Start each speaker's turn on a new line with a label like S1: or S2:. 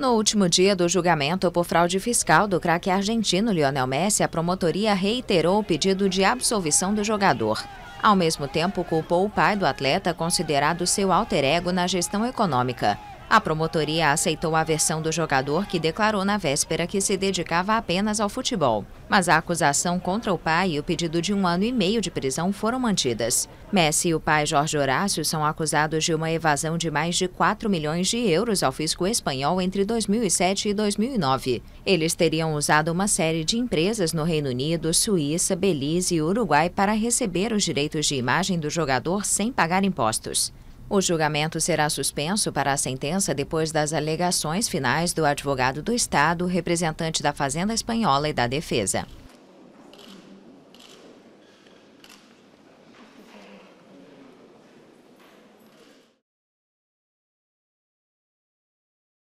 S1: No último dia do julgamento por fraude fiscal do craque argentino Lionel Messi, a promotoria reiterou o pedido de absolvição do jogador. Ao mesmo tempo, culpou o pai do atleta, considerado seu alter ego na gestão econômica. A promotoria aceitou a versão do jogador que declarou na véspera que se dedicava apenas ao futebol. Mas a acusação contra o pai e o pedido de um ano e meio de prisão foram mantidas. Messi e o pai Jorge Horácio são acusados de uma evasão de mais de 4 milhões de euros ao fisco espanhol entre 2007 e 2009. Eles teriam usado uma série de empresas no Reino Unido, Suíça, Belize e Uruguai para receber os direitos de imagem do jogador sem pagar impostos. O julgamento será suspenso para a sentença depois das alegações finais do advogado do Estado, representante da Fazenda Espanhola e da Defesa.